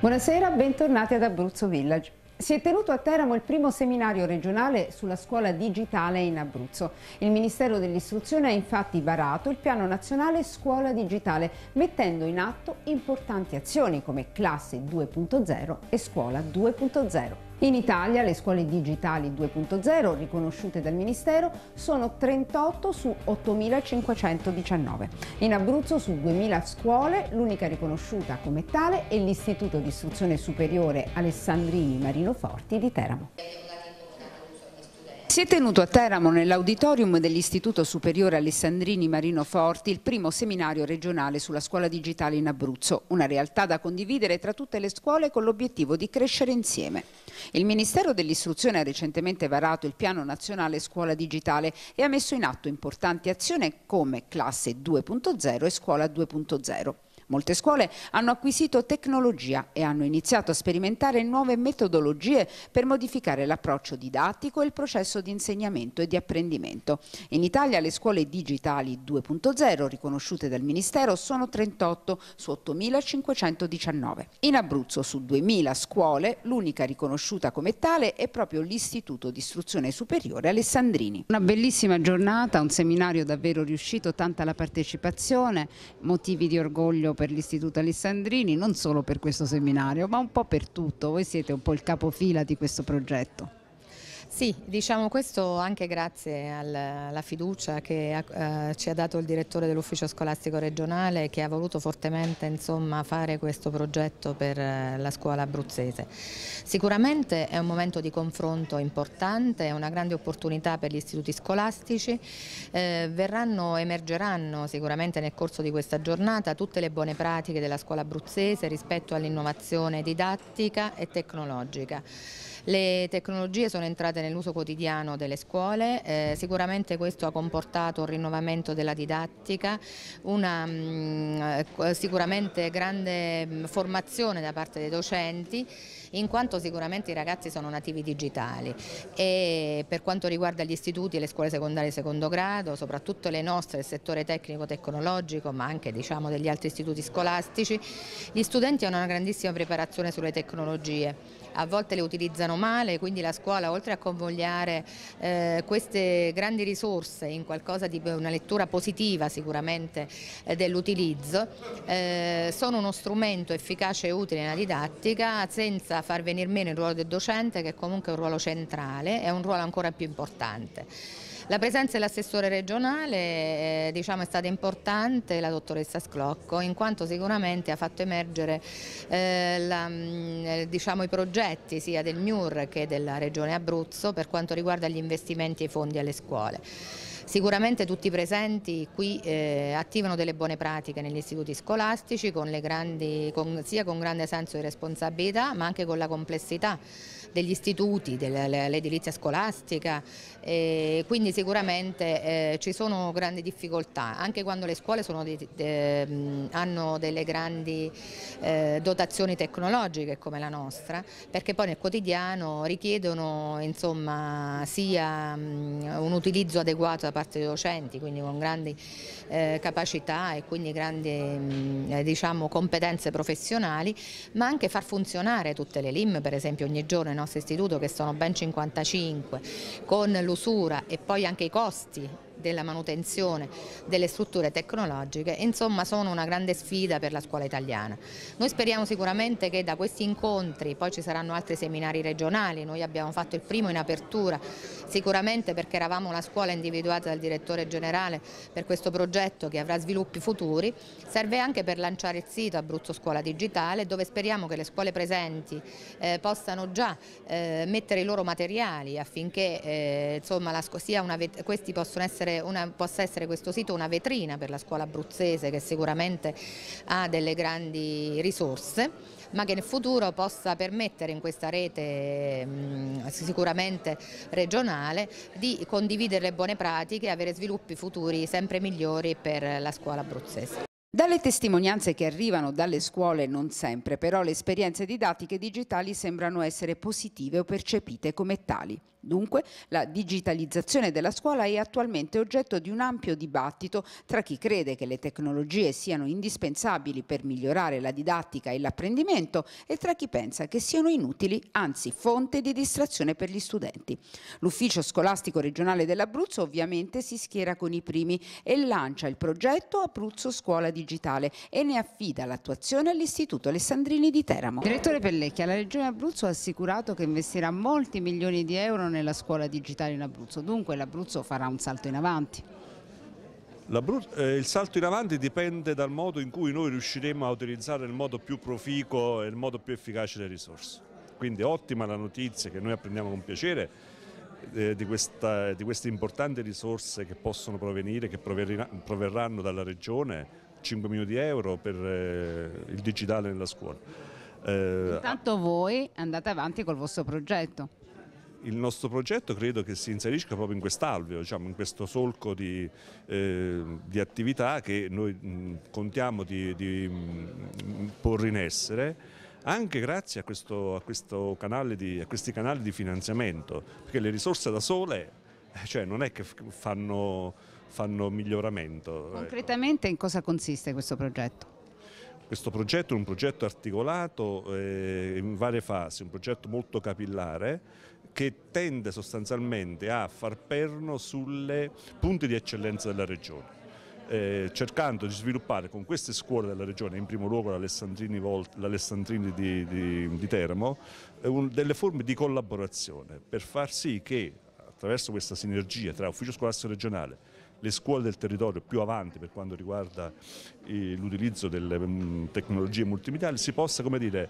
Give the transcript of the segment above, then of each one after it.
Buonasera, bentornati ad Abruzzo Village. Si è tenuto a Teramo il primo seminario regionale sulla scuola digitale in Abruzzo. Il Ministero dell'Istruzione ha infatti varato il piano nazionale scuola digitale, mettendo in atto importanti azioni come classe 2.0 e scuola 2.0. In Italia le scuole digitali 2.0 riconosciute dal Ministero sono 38 su 8.519. In Abruzzo su 2.000 scuole l'unica riconosciuta come tale è l'Istituto di Istruzione Superiore Alessandrini Marino Forti di Teramo. Si è tenuto a Teramo, nell'auditorium dell'Istituto Superiore Alessandrini Marino Forti, il primo seminario regionale sulla scuola digitale in Abruzzo, una realtà da condividere tra tutte le scuole con l'obiettivo di crescere insieme. Il Ministero dell'Istruzione ha recentemente varato il Piano Nazionale Scuola Digitale e ha messo in atto importanti azioni come Classe 2.0 e Scuola 2.0. Molte scuole hanno acquisito tecnologia e hanno iniziato a sperimentare nuove metodologie per modificare l'approccio didattico e il processo di insegnamento e di apprendimento. In Italia le scuole digitali 2.0 riconosciute dal Ministero sono 38 su 8.519. In Abruzzo su 2.000 scuole l'unica riconosciuta come tale è proprio l'Istituto di Istruzione Superiore Alessandrini. Una bellissima giornata, un seminario davvero riuscito, tanta la partecipazione, motivi di orgoglio per l'Istituto Alessandrini, non solo per questo seminario, ma un po' per tutto. Voi siete un po' il capofila di questo progetto. Sì, diciamo questo anche grazie alla fiducia che eh, ci ha dato il direttore dell'ufficio scolastico regionale che ha voluto fortemente insomma, fare questo progetto per eh, la scuola abruzzese. Sicuramente è un momento di confronto importante, è una grande opportunità per gli istituti scolastici, eh, verranno, emergeranno sicuramente nel corso di questa giornata tutte le buone pratiche della scuola abruzzese rispetto all'innovazione didattica e tecnologica. Le tecnologie sono entrate nell'uso quotidiano delle scuole, eh, sicuramente questo ha comportato un rinnovamento della didattica, una mh, mm, eh, sicuramente grande mm, formazione da parte dei docenti in quanto sicuramente i ragazzi sono nativi digitali e per quanto riguarda gli istituti e le scuole secondarie di secondo grado, soprattutto le nostre, il settore tecnico-tecnologico ma anche diciamo, degli altri istituti scolastici, gli studenti hanno una grandissima preparazione sulle tecnologie, a volte le utilizzano male, quindi la scuola oltre a convogliare eh, queste grandi risorse in qualcosa di una lettura positiva sicuramente eh, dell'utilizzo, eh, sono uno strumento efficace e utile nella didattica senza far venire meno il ruolo del docente che è comunque un ruolo centrale e un ruolo ancora più importante. La presenza dell'assessore regionale eh, diciamo, è stata importante, la dottoressa Sclocco, in quanto sicuramente ha fatto emergere eh, la, mm, eh, diciamo, i progetti sia del MIUR che della Regione Abruzzo per quanto riguarda gli investimenti e i fondi alle scuole. Sicuramente tutti i presenti qui eh, attivano delle buone pratiche negli istituti scolastici con grandi, con, sia con grande senso di responsabilità ma anche con la complessità degli istituti, dell'edilizia scolastica, e quindi sicuramente eh, ci sono grandi difficoltà, anche quando le scuole de, de, hanno delle grandi eh, dotazioni tecnologiche come la nostra, perché poi nel quotidiano richiedono insomma, sia mh, un utilizzo adeguato da parte dei docenti, quindi con grandi eh, capacità e quindi grandi mh, eh, diciamo, competenze professionali, ma anche far funzionare tutte le LIM, per esempio ogni giorno il nostro istituto che sono ben 55, con l'usura e poi anche i costi della manutenzione delle strutture tecnologiche, insomma sono una grande sfida per la scuola italiana. Noi speriamo sicuramente che da questi incontri, poi ci saranno altri seminari regionali, noi abbiamo fatto il primo in apertura, sicuramente perché eravamo la scuola individuata dal direttore generale per questo progetto che avrà sviluppi futuri, serve anche per lanciare il sito Abruzzo Scuola Digitale dove speriamo che le scuole presenti eh, possano già eh, mettere i loro materiali affinché eh, insomma, la, sia una, questi possono essere essere una, possa essere questo sito una vetrina per la scuola abruzzese che sicuramente ha delle grandi risorse ma che nel futuro possa permettere in questa rete mh, mm, sicuramente regionale di condividere le buone pratiche e avere sviluppi futuri sempre migliori per la scuola abruzzese. Dalle testimonianze che arrivano dalle scuole non sempre, però le esperienze didattiche digitali sembrano essere positive o percepite come tali. Dunque, la digitalizzazione della scuola è attualmente oggetto di un ampio dibattito tra chi crede che le tecnologie siano indispensabili per migliorare la didattica e l'apprendimento e tra chi pensa che siano inutili, anzi fonte di distrazione per gli studenti. L'ufficio scolastico regionale dell'Abruzzo ovviamente si schiera con i primi e lancia il progetto Abruzzo Scuola Digitale e ne affida l'attuazione all'Istituto Alessandrini di Teramo. Direttore Pellecchia, la Regione Abruzzo ha assicurato che investirà molti milioni di euro nella scuola digitale in Abruzzo, dunque l'Abruzzo farà un salto in avanti. Eh, il salto in avanti dipende dal modo in cui noi riusciremo a utilizzare nel modo più proficuo e nel modo più efficace le risorse. Quindi ottima la notizia che noi apprendiamo con piacere eh, di, questa, di, queste importanti risorse che possono provenire, che proverranno dalla Regione, 5 milioni di euro per eh, il digitale nella scuola. Intanto voi andate avanti col vostro progetto il nostro progetto credo che si inserisca proprio in quest'alveo, diciamo, in questo solco di, eh, di attività che noi mh, contiamo di, di mh, porre in essere anche grazie a, questo, a, questo di, a, questi canali di finanziamento, perché le risorse da sole eh, cioè, non è che fanno, fanno miglioramento. Ecco. Concretamente ecco. in cosa consiste questo progetto? Questo progetto è un progetto articolato eh, in varie fasi, un progetto molto capillare che tende sostanzialmente a far perno sulle punti di eccellenza della regione. Eh, cercando di sviluppare con queste scuole della regione, in primo luogo l'Alessandrini di, di, di, Teramo, eh, un, delle forme di collaborazione per far sì che attraverso questa sinergia tra ufficio scolastico regionale, le scuole del territorio più avanti per quanto riguarda eh, l'utilizzo delle mh, mm, tecnologie multimediali, si possa dire,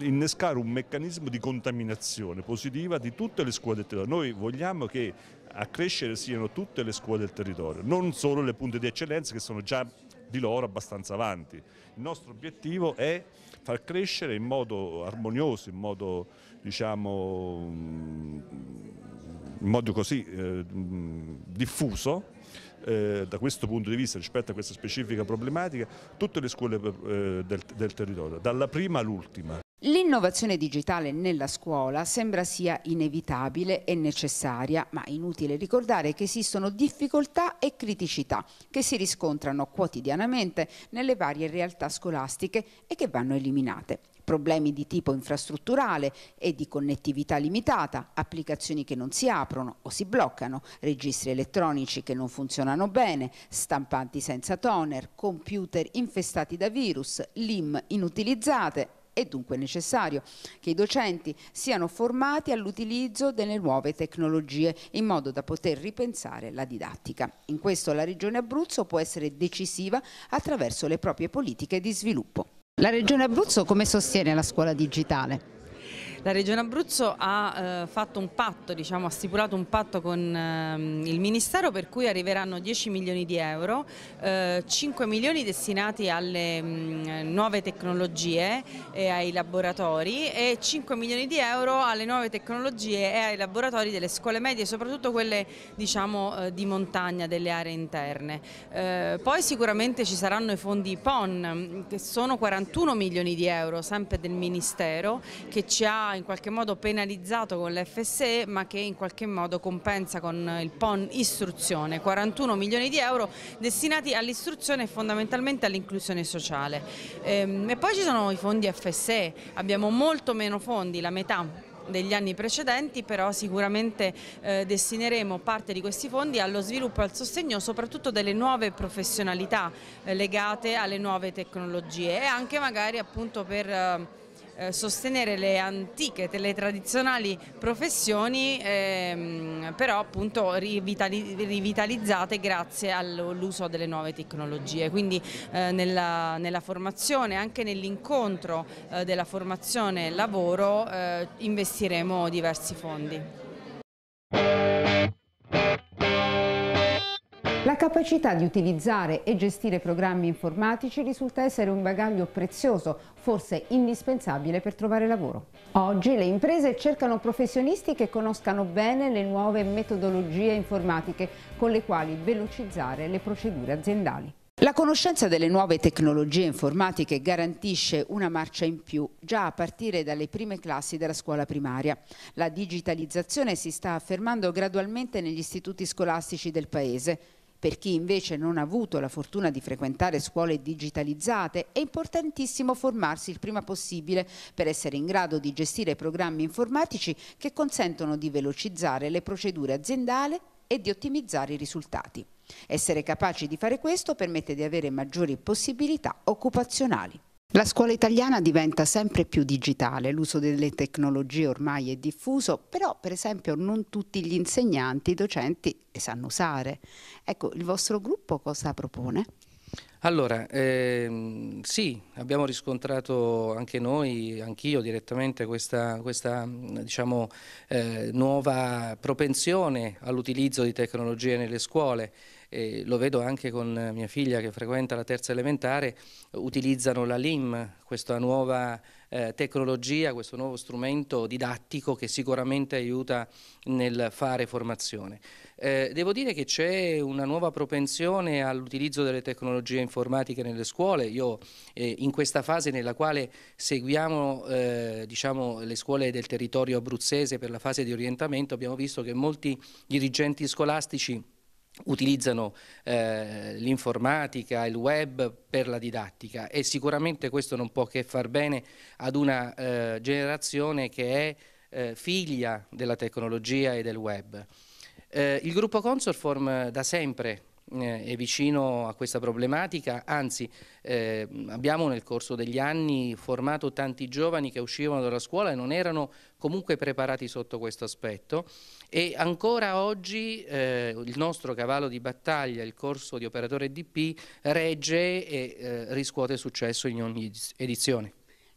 innescare un meccanismo di contaminazione positiva di tutte le scuole del territorio. Noi vogliamo che a crescere siano tutte le scuole del territorio, non solo le punte di eccellenza che sono già di loro abbastanza avanti. Il nostro obiettivo è far crescere in modo armonioso, in modo, diciamo, mm, in modo così eh, mm, diffuso eh, da questo punto di vista rispetto a questa specifica problematica tutte le scuole eh, del, del territorio, dalla prima all'ultima. L'innovazione digitale nella scuola sembra sia inevitabile e necessaria, ma è inutile ricordare che esistono difficoltà e criticità che si riscontrano quotidianamente nelle varie realtà scolastiche e che vanno eliminate problemi di tipo infrastrutturale e di connettività limitata, applicazioni che non si aprono o si bloccano, registri elettronici che non funzionano bene, stampanti senza toner, computer infestati da virus, LIM inutilizzate è dunque necessario che i docenti siano formati all'utilizzo delle nuove tecnologie in modo da poter ripensare la didattica. In questo la Regione Abruzzo può essere decisiva attraverso le proprie politiche di sviluppo. La Regione Abruzzo come sostiene la scuola digitale? La Regione Abruzzo ha, eh, patto, diciamo, ha stipulato un patto con ehm, il Ministero per cui arriveranno 10 milioni di euro, eh, 5 milioni destinati alle mh, mm, nuove tecnologie e ai laboratori e 5 milioni di euro alle nuove tecnologie e ai laboratori delle scuole medie, soprattutto quelle diciamo, eh, di montagna, delle aree interne. Eh, poi sicuramente ci saranno i fondi PON che sono 41 milioni di euro, sempre del Ministero, che ci ha in qualche modo penalizzato con l'FSE ma che in qualche modo compensa con il PON istruzione, 41 milioni di euro destinati all'istruzione e fondamentalmente all'inclusione sociale. Ehm, e poi ci sono i fondi FSE, abbiamo molto meno fondi, la metà degli anni precedenti, però sicuramente eh, destineremo parte di questi fondi allo sviluppo e al sostegno soprattutto delle nuove professionalità eh, legate alle nuove tecnologie e anche magari appunto per... Eh eh, sostenere le antiche, le tradizionali professioni, ehm, però appunto rivitali, rivitalizzate grazie all'uso delle nuove tecnologie. Quindi eh, nella, nella, formazione, anche nell'incontro eh, della formazione lavoro, eh, investiremo diversi fondi. La capacità di utilizzare e gestire programmi informatici risulta essere un bagaglio prezioso, forse indispensabile per trovare lavoro. Oggi le imprese cercano professionisti che conoscano bene le nuove metodologie informatiche con le quali velocizzare le procedure aziendali. La conoscenza delle nuove tecnologie informatiche garantisce una marcia in più già a partire dalle prime classi della scuola primaria. La digitalizzazione si sta affermando gradualmente negli istituti scolastici del Paese. Per chi invece non ha avuto la fortuna di frequentare scuole digitalizzate è importantissimo formarsi il prima possibile per essere in grado di gestire programmi informatici che consentono di velocizzare le procedure aziendali e di ottimizzare i risultati. Essere capaci di fare questo permette di avere maggiori possibilità occupazionali. La scuola italiana diventa sempre più digitale, l'uso delle tecnologie ormai è diffuso, però per esempio non tutti gli insegnanti, i docenti le sanno usare. Ecco, il vostro gruppo cosa propone? Allora, ehm, sì, abbiamo riscontrato anche noi, anch'io direttamente, questa, questa diciamo, eh, nuova propensione all'utilizzo di tecnologie nelle scuole. Eh, lo vedo anche con mia figlia che frequenta la terza elementare, utilizzano la LIM, questa nuova eh, tecnologia, questo nuovo strumento didattico che sicuramente aiuta nel fare formazione. Eh, devo dire che c'è una nuova propensione all'utilizzo delle tecnologie informatiche nelle scuole, io eh, in questa fase nella quale seguiamo eh, diciamo, le scuole del territorio abruzzese per la fase di orientamento abbiamo visto che molti dirigenti scolastici utilizzano eh, l'informatica, il web per la didattica e sicuramente questo non può che far bene ad una eh, generazione che è eh, figlia della tecnologia e del web. Eh, il gruppo Consorform da sempre eh, è vicino a questa problematica, anzi eh, abbiamo nel corso degli anni formato tanti giovani che uscivano dalla scuola e non erano comunque preparati sotto questo aspetto e ancora oggi eh, il nostro cavallo di battaglia, il corso di operatore DP, regge e eh, riscuote successo in ogni edizione.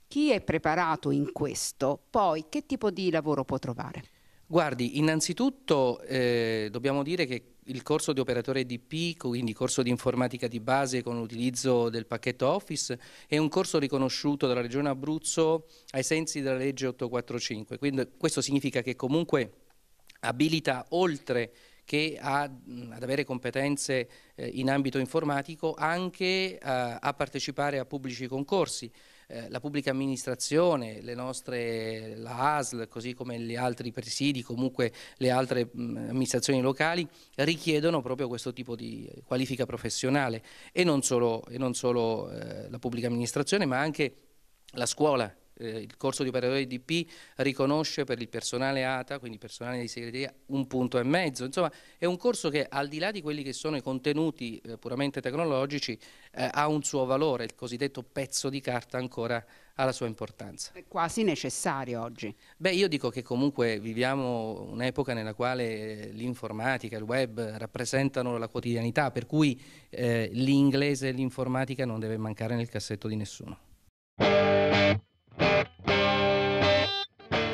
Chi è preparato in questo, poi che tipo di lavoro può trovare? Guardi, innanzitutto eh, dobbiamo dire che il corso di operatore DP, quindi corso di informatica di base con l'utilizzo del pacchetto Office, è un corso riconosciuto dalla Regione Abruzzo ai sensi della legge 845, quindi questo significa che comunque abilita oltre che ha, ad avere competenze eh, in ambito informatico anche eh, a partecipare a pubblici concorsi. Eh, la pubblica amministrazione, le nostre, la ASL, così come gli altri presidi, comunque le altre mh, amministrazioni locali, richiedono proprio questo tipo di qualifica professionale e non solo, e non solo eh, la pubblica amministrazione ma anche la scuola eh, il corso di operatore DP riconosce per il personale ATA, quindi personale di segreteria, un punto e mezzo. Insomma, è un corso che al di là di quelli che sono i contenuti eh, puramente tecnologici eh, ha un suo valore, il cosiddetto pezzo di carta ancora ha la sua importanza. È quasi necessario oggi. Beh, io dico che comunque viviamo un'epoca nella quale eh, l'informatica, il web rappresentano la quotidianità, per cui eh, l'inglese e l'informatica non deve mancare nel cassetto di nessuno.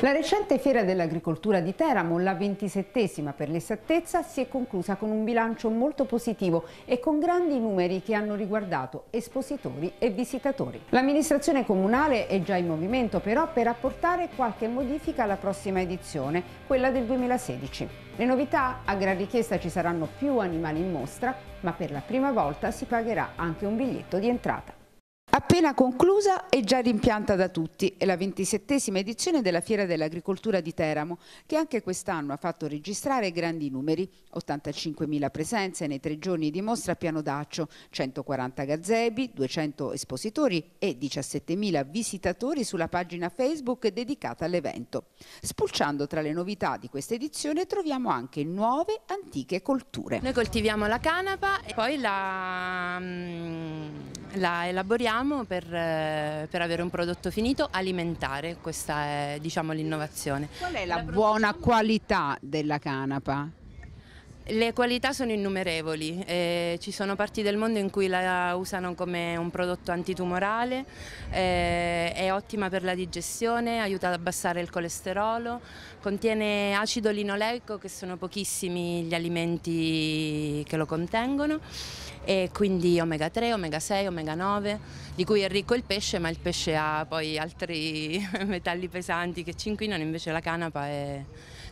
La recente Fiera dell'Agricoltura di Teramo, la ventisettesima per l'esattezza, si è conclusa con un bilancio molto positivo e con grandi numeri che hanno riguardato espositori e visitatori. L'amministrazione comunale è già in movimento però per apportare qualche modifica alla prossima edizione, quella del 2016. Le novità? A gran richiesta ci saranno più animali in mostra, ma per la prima volta si pagherà anche un biglietto di entrata appena conclusa e già rimpianta da tutti, è la ventisettesima edizione della Fiera dell'Agricoltura di Teramo, che anche quest'anno ha fatto registrare grandi numeri, 85.000 presenze nei tre giorni di mostra a Piano Daccio, 140 gazebi, 200 espositori e 17.000 visitatori sulla pagina Facebook dedicata all'evento. Spulciando tra le novità di questa edizione troviamo anche nuove antiche colture. Noi coltiviamo la canapa e poi la mm, la elaboriamo per, eh, per, avere un prodotto finito alimentare, questa è eh, diciamo, l'innovazione. Qual è la, la buona qualità della canapa? Le qualità sono innumerevoli, eh, ci sono parti del mondo in cui la usano come un prodotto antitumorale, eh, è ottima per la digestione, aiuta ad abbassare il colesterolo, contiene acido linoleico che sono pochissimi gli alimenti che lo contengono e quindi omega 3, omega 6, omega 9, di cui è ricco il pesce, ma il pesce ha poi altri metalli pesanti che ci inquinano, invece la canapa è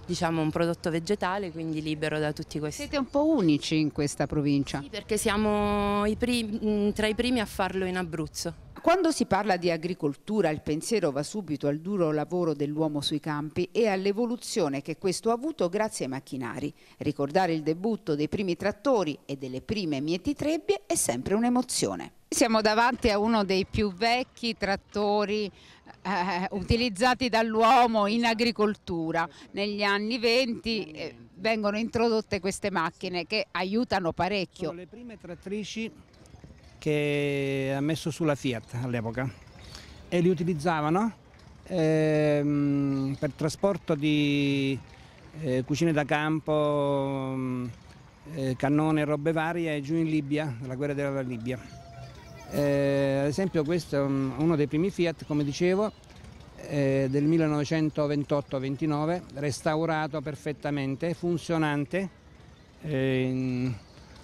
diciamo un prodotto vegetale, quindi libero da tutti questi. Siete un po' unici in questa provincia? Sì, perché siamo i primi, tra i primi a farlo in Abruzzo. Quando si parla di agricoltura il pensiero va subito al duro lavoro dell'uomo sui campi e all'evoluzione che questo ha avuto grazie ai macchinari. Ricordare il debutto dei primi trattori e delle prime mietitrebbie è sempre un'emozione. Siamo davanti a uno dei più vecchi trattori eh, utilizzati dall'uomo in agricoltura. Negli anni 20 eh, vengono introdotte queste macchine che aiutano parecchio. Sono le prime trattrici che ha messo sulla Fiat all'epoca e li utilizzavano ehm, per trasporto di eh, cucine da campo, mm, eh, cannone e robe varie giù in Libia, nella guerra della Libia. Eh, ad esempio questo è uno dei primi Fiat, come dicevo, eh, del 1928-29, restaurato perfettamente, funzionante. Eh,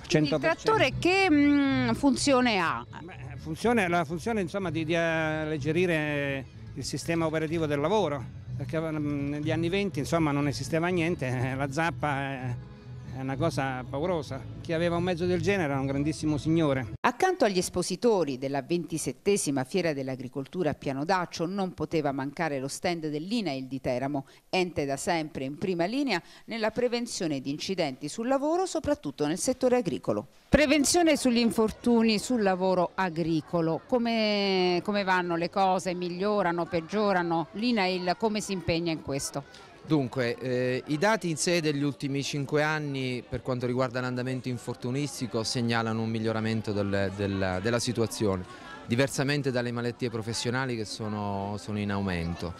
100%. Il trattore che mh, mm, funzione ha? Beh, funzione, la funzione insomma, di, di alleggerire il sistema operativo del lavoro, perché mh, mm, negli anni 20 insomma, non esisteva niente, eh, la zappa... Eh, è una cosa paurosa. Chi aveva un mezzo del genere era un grandissimo signore. Accanto agli espositori della 27esima Fiera dell'Agricoltura a Piano Daccio non poteva mancare lo stand dell'INAIL di Teramo, ente da sempre in prima linea nella prevenzione di incidenti sul lavoro, soprattutto nel settore agricolo. Prevenzione sugli infortuni sul lavoro agricolo, come, come vanno le cose, migliorano, peggiorano? L'INAIL come si impegna in questo? Dunque, eh, i dati in sé degli ultimi cinque anni per quanto riguarda l'andamento infortunistico segnalano un miglioramento del, del, della situazione, diversamente dalle malattie professionali che sono, sono in aumento.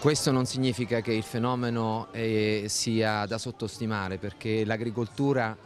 Questo non significa che il fenomeno è, eh, sia da sottostimare perché l'agricoltura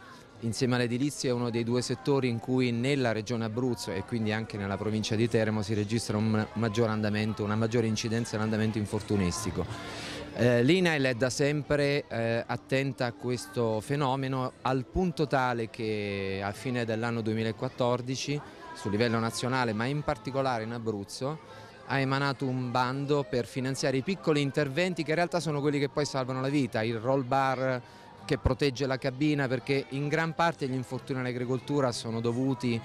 insieme all'edilizia è uno dei due settori in cui nella regione Abruzzo e quindi anche nella provincia di Teramo si registra un maggior andamento, una maggiore incidenza dell'andamento infortunistico. Eh, L'INAIL è da sempre eh, attenta a questo fenomeno al punto tale che a fine dell'anno 2014 su livello nazionale ma in particolare in Abruzzo ha emanato un bando per finanziare i piccoli interventi che in realtà sono quelli che poi salvano la vita, il roll bar che protegge la cabina perché in gran parte gli infortuni all'agricoltura sono dovuti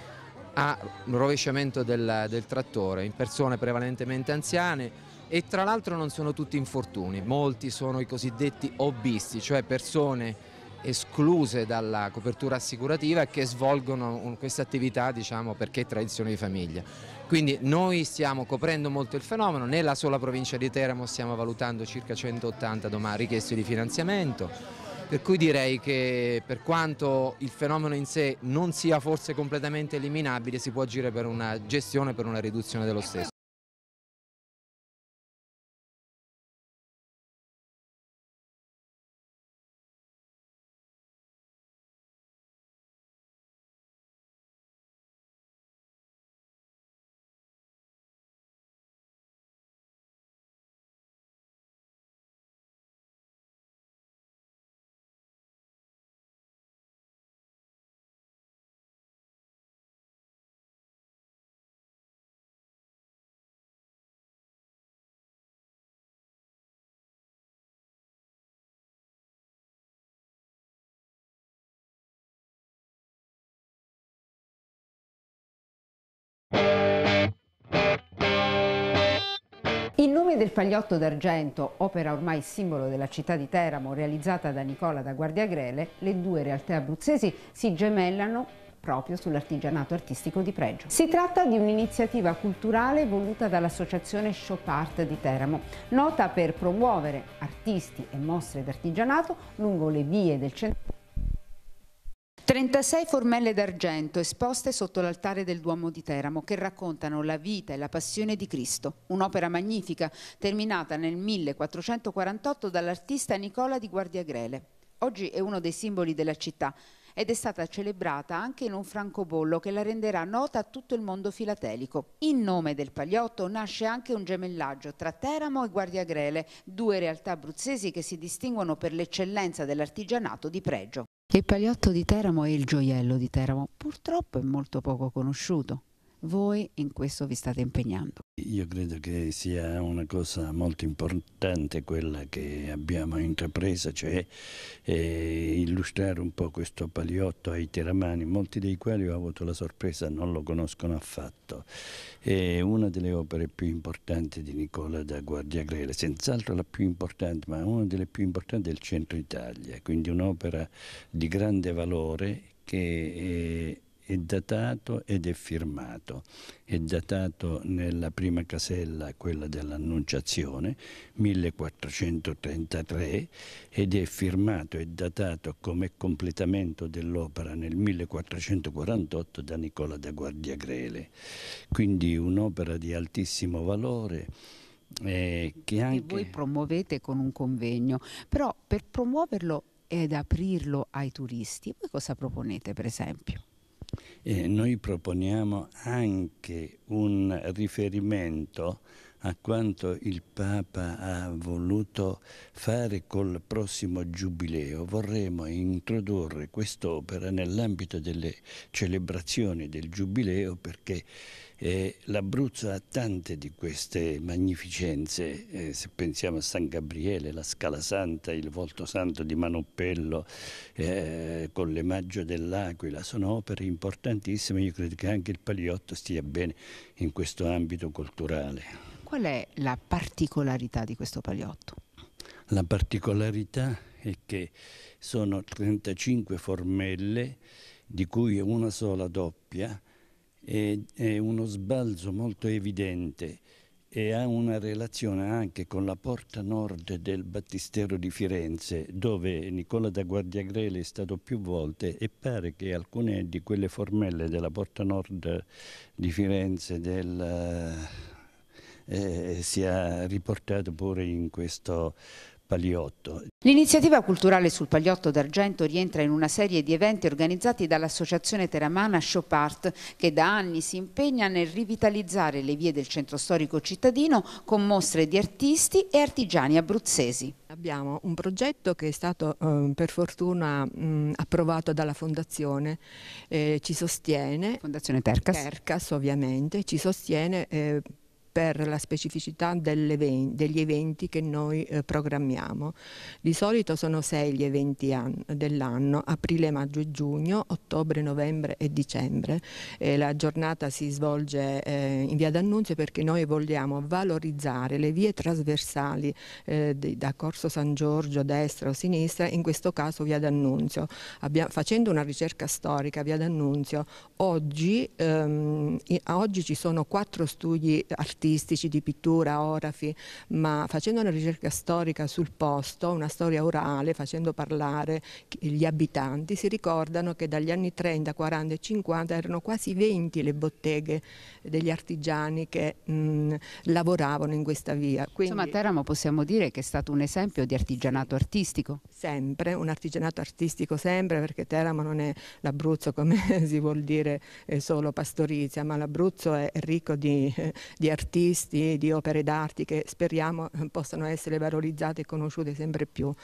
a rovesciamento del, del trattore in persone prevalentemente anziane e tra l'altro non sono tutti infortuni, molti sono i cosiddetti hobbisti, cioè persone escluse dalla copertura assicurativa che svolgono questa attività diciamo, perché è tradizione di famiglia. Quindi noi stiamo coprendo molto il fenomeno, nella sola provincia di Teramo stiamo valutando circa 180 domani richieste di finanziamento, per cui direi che per quanto il fenomeno in sé non sia forse completamente eliminabile si può agire per una gestione, per una riduzione dello stesso. Torre del Pagliotto d'Argento, opera ormai simbolo della città di Teramo, realizzata da Nicola da Guardia Guardiagrele, le due realtà abruzzesi si gemellano proprio sull'artigianato artistico di pregio. Si tratta di un'iniziativa culturale voluta dall'associazione Shop Art di Teramo, nota per promuovere artisti e mostre d'artigianato lungo le vie del centro 36 formelle d'argento esposte sotto l'altare del Duomo di Teramo che raccontano la vita e la passione di Cristo, un'opera magnifica terminata nel 1448 dall'artista Nicola di Guardiagrele. Oggi è uno dei simboli della città ed è stata celebrata anche in un francobollo che la renderà nota a tutto il mondo filatelico. In nome del Pagliotto nasce anche un gemellaggio tra Teramo e Guardiagrele, due realtà abruzzesi che si distinguono per l'eccellenza dell'artigianato di pregio. Il paliotto di Teramo è il gioiello di Teramo, purtroppo è molto poco conosciuto voi in questo vi state impegnando. Io credo che sia una cosa molto importante quella che abbiamo intrapreso, cioè eh, illustrare un po' questo paliotto ai teramani, molti dei quali ho avuto la sorpresa non lo conoscono affatto. È una delle opere più importanti di Nicola da Guardiagrele, senz'altro la più importante, ma una delle più importanti del centro Italia, quindi un'opera di grande valore che... È eh, è datato ed è firmato. È datato nella prima casella, quella dell'Annunciazione, 1433, ed è firmato e datato come completamento dell'opera nel 1448 da Nicola da Guardiagrele. Quindi un'opera di altissimo valore. Eh, che, anche... che voi promuovete con un convegno, però per promuoverlo ed aprirlo ai turisti, voi cosa proponete per esempio? Eh, noi proponiamo anche un riferimento a quanto il Papa ha voluto fare col prossimo giubileo. Vorremmo introdurre quest'opera nell'ambito delle celebrazioni del giubileo perché eh, L'Abruzzo ha tante di queste magnificenze, eh, se pensiamo a San Gabriele, la Scala Santa, il Volto Santo di Manoppello, eh, con l'emaggio dell'Aquila, sono opere importantissime, io credo che anche il Paliotto stia bene in questo ambito culturale. Qual è la particolarità di questo Paliotto? La particolarità è che sono 35 formelle, di cui una sola doppia, è, è uno sbalzo molto evidente e ha una relazione anche con la porta nord del battistero di Firenze dove Nicola da Guardiagrele è stato più volte e pare che alcune di quelle formelle della porta nord di Firenze del, eh, eh sia riportato pure in questo Pagliotto. L'iniziativa culturale sul Pagliotto d'Argento rientra in una serie di eventi organizzati dall'associazione teramana Shopart che da anni si impegna nel rivitalizzare le vie del centro storico cittadino con mostre di artisti e artigiani abruzzesi. Abbiamo un progetto che è stato ehm, per fortuna approvato dalla Fondazione, eh, ci sostiene, Fondazione Tercas. Tercas ovviamente, ci sostiene eh, per la specificità degli eventi che noi eh, programmiamo. Di solito sono sei gli eventi dell'anno, aprile, maggio e giugno, ottobre, novembre e dicembre. Eh, la giornata si svolge eh, in via d'annunzio perché noi vogliamo valorizzare le vie trasversali eh, di, da Corso San Giorgio, destra o sinistra, in questo caso via d'annunzio. facendo una ricerca storica via d'annunzio, oggi, ehm, oggi ci sono quattro studi artistici artistici di pittura, orafi, ma facendo una ricerca storica sul posto, una storia orale, facendo parlare gli abitanti, si ricordano che dagli anni 30, 40 e 50 erano quasi 20 le botteghe degli artigiani che mh, lavoravano in questa via. Quindi, Insomma, Teramo possiamo dire che è stato un esempio di artigianato artistico? Sempre, un artigianato artistico sempre, perché Teramo non è l'Abruzzo come si vuol dire solo pastorizia, ma l'Abruzzo è ricco di, eh, di artisti artisti e di opere d'arte che speriamo possano essere valorizzate e conosciute sempre più.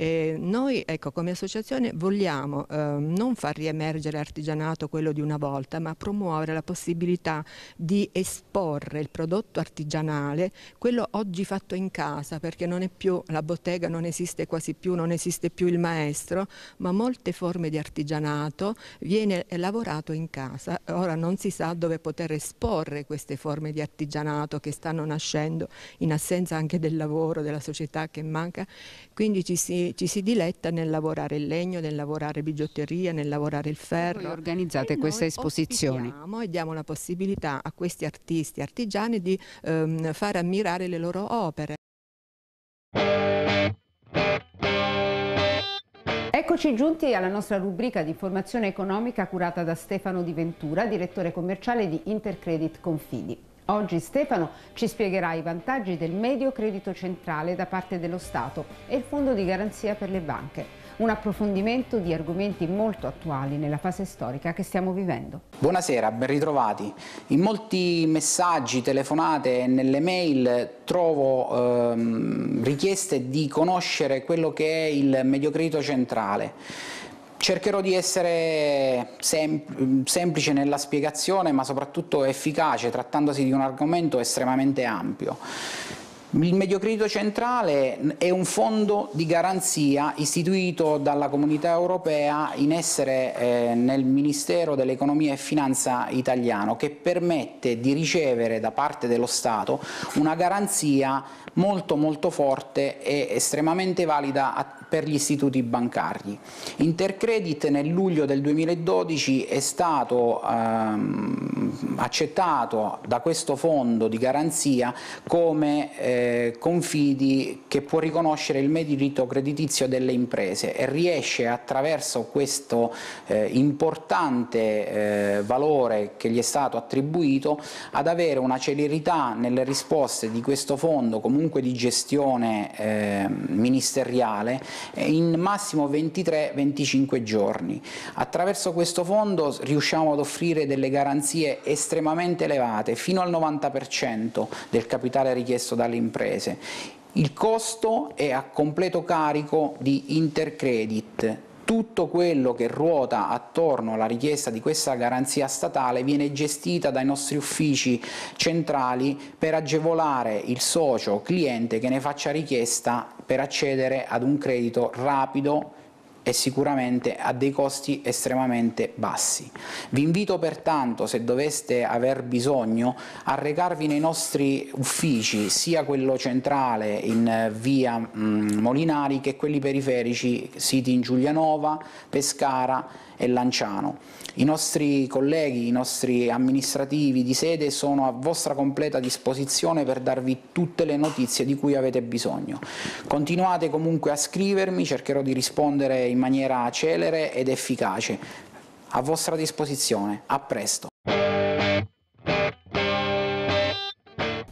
Eh, noi ecco, come associazione vogliamo eh, non far riemergere l'artigianato quello di una volta, ma promuovere la possibilità di esporre il prodotto artigianale, quello oggi fatto in casa, perché non è più la bottega, non esiste quasi più, non esiste più il maestro, ma molte forme di artigianato viene lavorato in casa. Ora non si sa dove poter esporre queste forme di artigianato che stanno nascendo in assenza anche del lavoro, della società che manca, quindi ci si ci si diletta nel lavorare il legno, nel lavorare bigiotteria, nel lavorare il ferro. Voi organizzate e queste esposizioni. E diamo la possibilità a questi artisti artigiani di ehm, far ammirare le loro opere. Eccoci giunti alla nostra rubrica di formazione economica curata da Stefano Di Ventura, direttore commerciale di Intercredit Confidi. Oggi Stefano ci spiegherà i vantaggi del medio credito centrale da parte dello Stato e il fondo di garanzia per le banche. Un approfondimento di argomenti molto attuali nella fase storica che stiamo vivendo. Buonasera, ben ritrovati. In molti messaggi, telefonate e nelle mail trovo ehm, richieste di conoscere quello che è il medio credito centrale. Cercherò di essere sempl semplice nella spiegazione ma soprattutto efficace trattandosi di un argomento estremamente ampio. Il Mediocredito Centrale è un fondo di garanzia istituito dalla Comunità Europea in essere eh, nel Ministero dell'Economia e Finanza italiano che permette di ricevere da parte dello Stato una garanzia molto molto forte e estremamente valida a per gli istituti bancari. Intercredit nel luglio del 2012 è stato ehm, accettato da questo fondo di garanzia come eh, confidi che può riconoscere il merito creditizio delle imprese e riesce attraverso questo eh, importante eh, valore che gli è stato attribuito ad avere una celerità nelle risposte di questo fondo comunque di gestione ehm, ministeriale eh, in massimo 23-25 giorni. Attraverso questo fondo riusciamo ad offrire delle garanzie estremamente elevate, fino al 90% del capitale richiesto dalle imprese. Il costo è a completo carico di Intercredit, tutto quello che ruota attorno alla richiesta di questa garanzia statale viene gestita dai nostri uffici centrali per agevolare il socio cliente che ne faccia richiesta per accedere ad un credito rapido e sicuramente a dei costi estremamente bassi. Vi invito pertanto, se doveste aver bisogno, a recarvi nei nostri uffici, sia quello centrale in eh, via mm, Molinari che quelli periferici, siti in Giulianova, Pescara e Lanciano. I nostri colleghi, i nostri amministrativi di sede sono a vostra completa disposizione per darvi tutte le notizie di cui avete bisogno. Continuate comunque a scrivermi, cercherò di rispondere in maniera celere ed efficace. A vostra disposizione, a presto.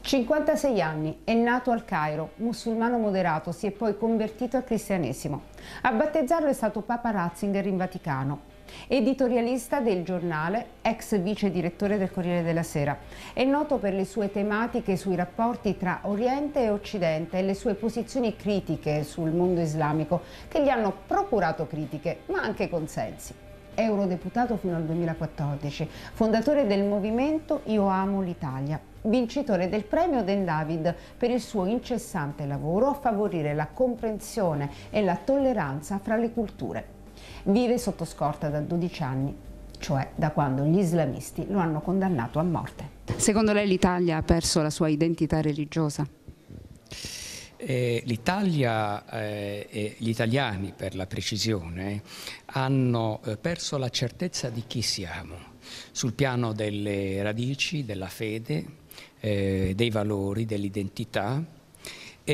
56 anni, è nato al Cairo, musulmano moderato, si è poi convertito al cristianesimo. A battezzarlo è stato Papa Ratzinger in Vaticano. Editorialista del giornale, ex vice direttore del Corriere della Sera. È noto per le sue tematiche sui rapporti tra Oriente e Occidente e le sue posizioni critiche sul mondo islamico che gli hanno procurato critiche ma anche consensi. Eurodeputato fino al 2014, fondatore del movimento Io Amo l'Italia, vincitore del premio Den David per il suo incessante lavoro a favorire la comprensione e la tolleranza fra le culture. Vive sotto scorta da 12 anni, cioè da quando gli islamisti lo hanno condannato a morte. Secondo lei l'Italia ha perso la sua identità religiosa? Eh, L'Italia eh, e gli italiani, per la precisione, hanno eh, perso la certezza di chi siamo sul piano delle radici, della fede, eh, dei valori, dell'identità e,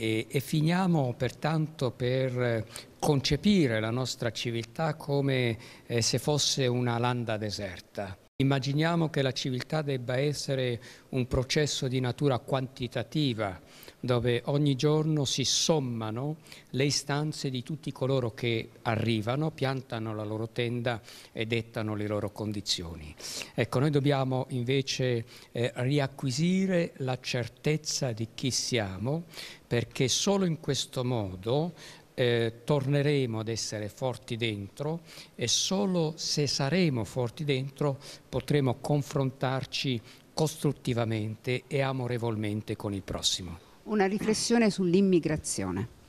e, e, finiamo pertanto per concepire la nostra civiltà come eh, se fosse una landa deserta. Immaginiamo che la civiltà debba essere un processo di natura quantitativa, dove ogni giorno si sommano le istanze di tutti coloro che arrivano, piantano la loro tenda e dettano le loro condizioni. Ecco, noi dobbiamo invece eh, riacquisire la certezza di chi siamo, perché solo in questo modo eh, torneremo ad essere forti dentro e solo se saremo forti dentro potremo confrontarci costruttivamente e amorevolmente con il prossimo. Una riflessione sull'immigrazione.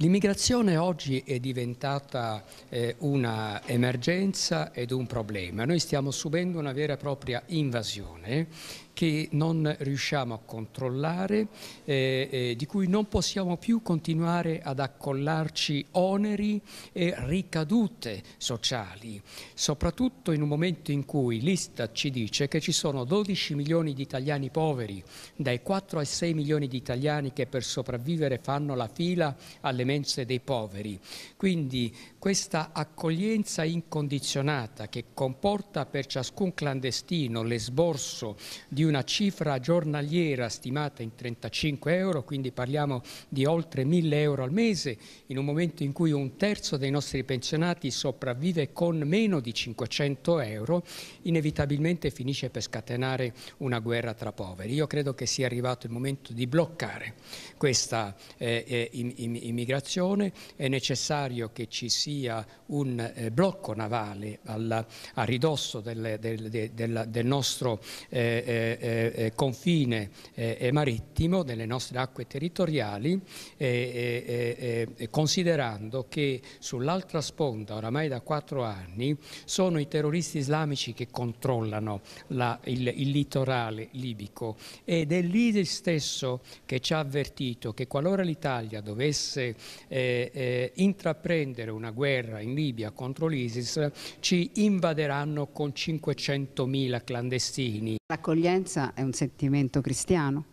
L'immigrazione oggi è diventata eh, una emergenza ed un problema. Noi stiamo subendo una vera e propria invasione che non riusciamo a controllare, eh, eh, di cui non possiamo più continuare ad accollarci oneri e ricadute sociali, soprattutto in un momento in cui l'Istat ci dice che ci sono 12 milioni di italiani poveri, dai 4 ai 6 milioni di italiani che per sopravvivere fanno la fila alle mense dei poveri. Quindi questa accoglienza incondizionata che comporta per ciascun clandestino l'esborso di una cifra giornaliera stimata in 35 euro, quindi parliamo di oltre 1000 euro al mese, in un momento in cui un terzo dei nostri pensionati sopravvive con meno di 500 euro, inevitabilmente finisce per scatenare una guerra tra poveri. Io credo che sia arrivato il momento di bloccare questa eh, eh immigrazione, è necessario che ci sia sia un eh, blocco navale alla, a ridosso del, del, del, del nostro eh, eh, eh, eh confine marittimo, delle nostre acque territoriali, considerando che sull'altra sponda, oramai da quattro anni, sono i terroristi islamici che controllano la, il, il litorale libico ed è l'ISIS stesso che ci ha avvertito che qualora l'Italia dovesse eh, eh, intraprendere una guerra in Libia contro l'ISIS ci invaderanno con 500.000 clandestini. L'accoglienza è un sentimento cristiano?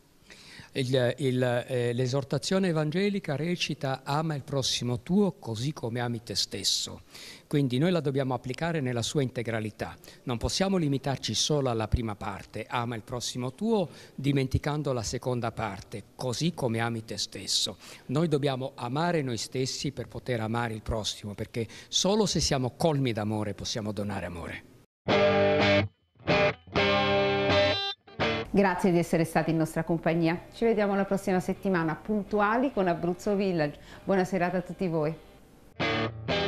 Eh, l'esortazione evangelica recita ama il prossimo tuo così come ami te stesso. Quindi noi la dobbiamo applicare nella sua integralità. Non possiamo limitarci solo alla prima parte, ama il prossimo tuo, dimenticando la seconda parte, così come ami te stesso. Noi dobbiamo amare noi stessi per poter amare il prossimo, perché solo se siamo colmi d'amore possiamo donare amore. Grazie di essere stati in nostra compagnia. Ci vediamo la prossima settimana puntuali con Abruzzo Village. Buona serata a tutti voi.